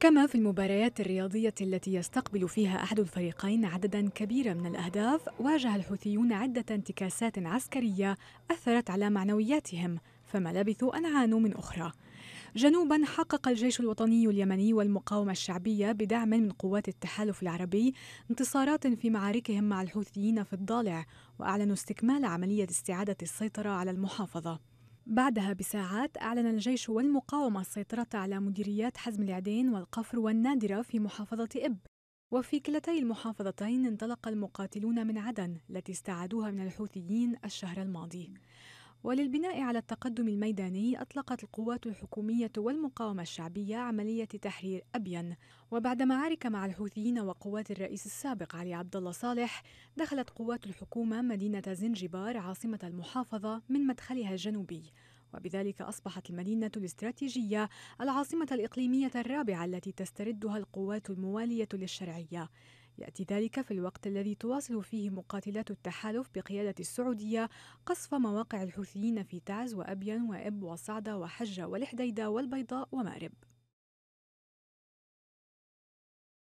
كما في المباريات الرياضية التي يستقبل فيها أحد الفريقين عددا كبيرا من الأهداف واجه الحوثيون عدة انتكاسات عسكرية أثرت على معنوياتهم فما لبثوا أن عانوا من أخرى جنوبا حقق الجيش الوطني اليمني والمقاومة الشعبية بدعم من قوات التحالف العربي انتصارات في معاركهم مع الحوثيين في الضالع وأعلنوا استكمال عملية استعادة السيطرة على المحافظة بعدها بساعات أعلن الجيش والمقاومة السيطرة على مديريات حزم العدين والقفر والنادرة في محافظة إب وفي كلتي المحافظتين انطلق المقاتلون من عدن التي استعادوها من الحوثيين الشهر الماضي وللبناء على التقدم الميداني أطلقت القوات الحكومية والمقاومة الشعبية عملية تحرير أبين وبعد معارك مع الحوثيين وقوات الرئيس السابق علي عبد الله صالح دخلت قوات الحكومة مدينة زنجبار عاصمة المحافظة من مدخلها الجنوبي وبذلك أصبحت المدينة الاستراتيجية العاصمة الإقليمية الرابعة التي تستردها القوات الموالية للشرعية يأتي ذلك في الوقت الذي تواصل فيه مقاتلات التحالف بقيادة السعودية قصف مواقع الحوثيين في تعز وأبين وإب وصعدة وحجة والحديدة والبيضاء ومأرب